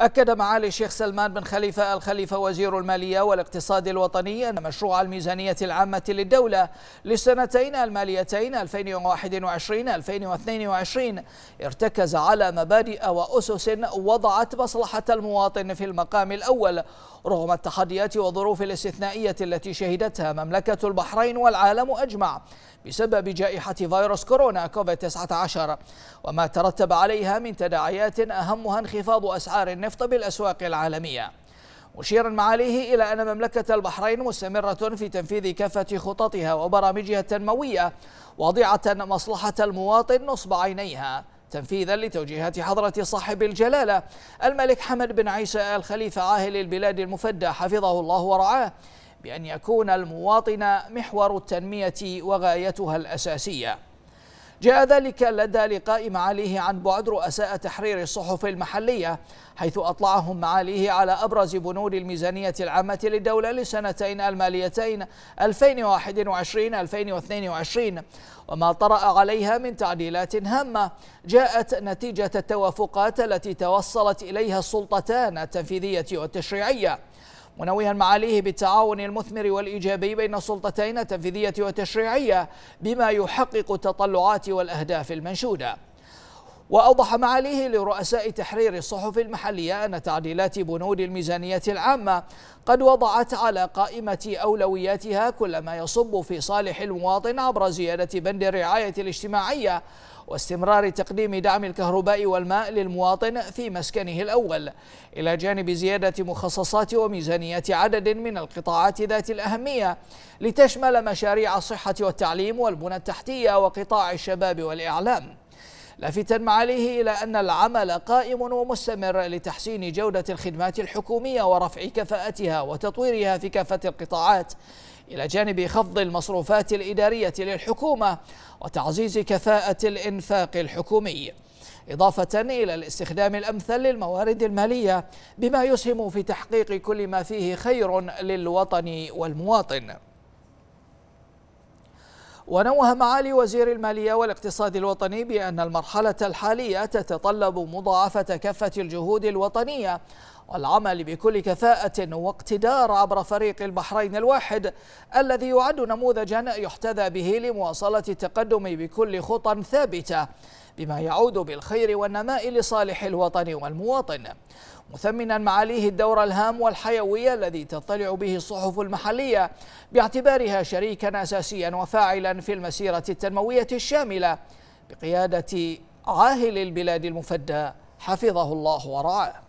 أكد معالي الشيخ سلمان بن خليفة الخليفة وزير المالية والاقتصاد الوطني أن مشروع الميزانية العامة للدولة للسنتين الماليتين 2021-2022 ارتكز على مبادئ وأسس وضعت مصلحة المواطن في المقام الأول رغم التحديات والظروف الاستثنائية التي شهدتها مملكة البحرين والعالم أجمع بسبب جائحة فيروس كورونا كوفيد 19 وما ترتب عليها من تداعيات أهمها انخفاض أسعار النفط النفط بالأسواق العالمية مشيرا معاليه إلى أن مملكة البحرين مستمرة في تنفيذ كافة خططها وبرامجها التنموية واضعة مصلحة المواطن نصب عينيها تنفيذا لتوجيهات حضرة صاحب الجلالة الملك حمد بن عيسى الخليفة عاهل البلاد المفدى حفظه الله ورعاه بأن يكون المواطن محور التنمية وغايتها الأساسية جاء ذلك لدى لقاء معاليه عن بعد رؤساء تحرير الصحف المحلية حيث أطلعهم معاليه على أبرز بنود الميزانية العامة للدولة لسنتين الماليتين 2021-2022 وما طرأ عليها من تعديلات هامة جاءت نتيجة التوافقات التي توصلت إليها السلطتان التنفيذية والتشريعية منوها معاليه بالتعاون المثمر والإيجابي بين السلطتين التنفيذية والتشريعية بما يحقق التطلعات والأهداف المنشودة وأوضح معاليه لرؤساء تحرير الصحف المحلية أن تعديلات بنود الميزانية العامة قد وضعت على قائمة أولوياتها كل ما يصب في صالح المواطن عبر زيادة بند الرعاية الاجتماعية واستمرار تقديم دعم الكهرباء والماء للمواطن في مسكنه الأول إلى جانب زيادة مخصصات وميزانيات عدد من القطاعات ذات الأهمية لتشمل مشاريع الصحة والتعليم والبنى التحتية وقطاع الشباب والإعلام لافتا معاليه إلى أن العمل قائم ومستمر لتحسين جودة الخدمات الحكومية ورفع كفاءتها وتطويرها في كافة القطاعات إلى جانب خفض المصروفات الإدارية للحكومة وتعزيز كفاءة الإنفاق الحكومي إضافة إلى الاستخدام الأمثل للموارد المالية بما يسهم في تحقيق كل ما فيه خير للوطن والمواطن ونوه معالي وزير المالية والاقتصاد الوطني بأن المرحلة الحالية تتطلب مضاعفة كافة الجهود الوطنية والعمل بكل كفاءة واقتدار عبر فريق البحرين الواحد الذي يعد نموذجا يحتذى به لمواصلة التقدم بكل خطى ثابتة بما يعود بالخير والنماء لصالح الوطن والمواطن مثمنا معاليه الدور الهام والحيوي الذي تطلع به الصحف المحلية باعتبارها شريكا أساسيا وفاعلا في المسيرة التنموية الشاملة بقيادة عاهل البلاد المفدى حفظه الله ورعاه